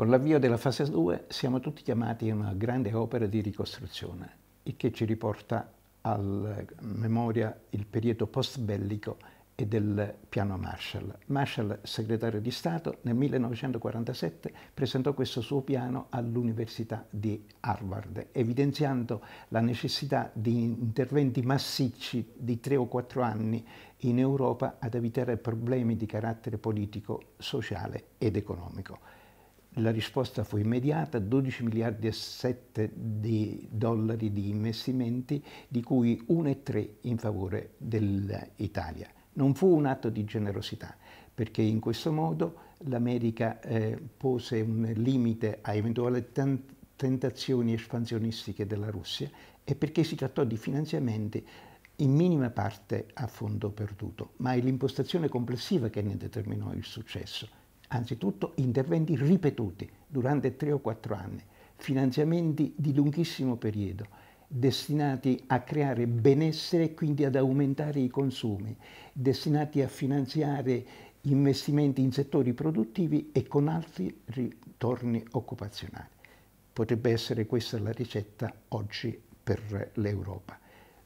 Con l'avvio della fase 2 siamo tutti chiamati a una grande opera di ricostruzione, il che ci riporta alla eh, memoria il periodo post-bellico e del piano Marshall. Marshall, segretario di Stato, nel 1947 presentò questo suo piano all'Università di Harvard, evidenziando la necessità di interventi massicci di tre o quattro anni in Europa ad evitare problemi di carattere politico, sociale ed economico la risposta fu immediata, 12 miliardi e 7 di dollari di investimenti, di cui 1,3 in favore dell'Italia. Non fu un atto di generosità, perché in questo modo l'America eh, pose un limite a eventuali tentazioni espansionistiche della Russia e perché si trattò di finanziamenti in minima parte a fondo perduto, ma è l'impostazione complessiva che ne determinò il successo anzitutto interventi ripetuti durante tre o quattro anni, finanziamenti di lunghissimo periodo, destinati a creare benessere e quindi ad aumentare i consumi, destinati a finanziare investimenti in settori produttivi e con altri ritorni occupazionali. Potrebbe essere questa la ricetta oggi per l'Europa.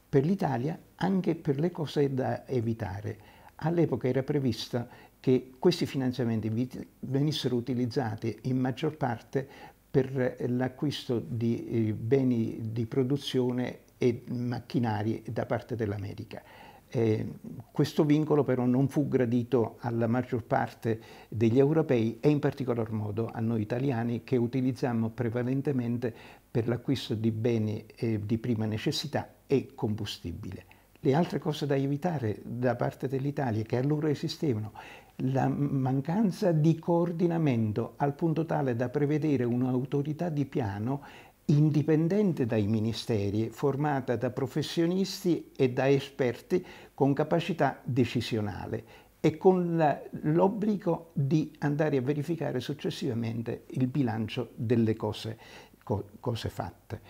Per l'Italia anche per le cose da evitare All'epoca era prevista che questi finanziamenti venissero utilizzati in maggior parte per l'acquisto di eh, beni di produzione e macchinari da parte dell'America. Eh, questo vincolo però non fu gradito alla maggior parte degli europei e in particolar modo a noi italiani che utilizzammo prevalentemente per l'acquisto di beni eh, di prima necessità e combustibile le altre cose da evitare da parte dell'Italia che allora esistevano, la mancanza di coordinamento al punto tale da prevedere un'autorità di piano indipendente dai ministeri, formata da professionisti e da esperti con capacità decisionale e con l'obbligo di andare a verificare successivamente il bilancio delle cose, co cose fatte.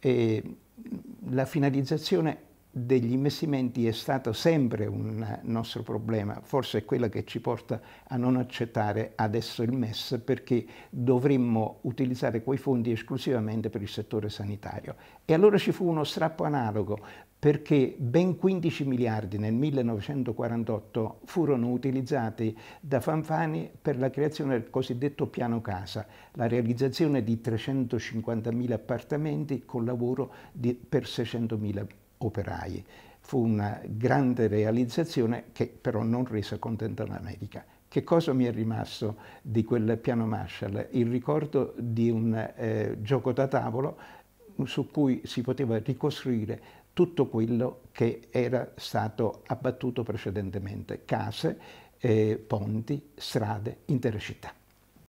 E la finalizzazione degli investimenti è stato sempre un nostro problema, forse è quello che ci porta a non accettare adesso il MES perché dovremmo utilizzare quei fondi esclusivamente per il settore sanitario. E allora ci fu uno strappo analogo perché ben 15 miliardi nel 1948 furono utilizzati da Fanfani per la creazione del cosiddetto piano casa, la realizzazione di 350.000 appartamenti con lavoro di, per 600.000 persone operai. Fu una grande realizzazione che però non rese contenta l'America. Che cosa mi è rimasto di quel piano Marshall? Il ricordo di un eh, gioco da tavolo su cui si poteva ricostruire tutto quello che era stato abbattuto precedentemente, case, eh, ponti, strade, intere città.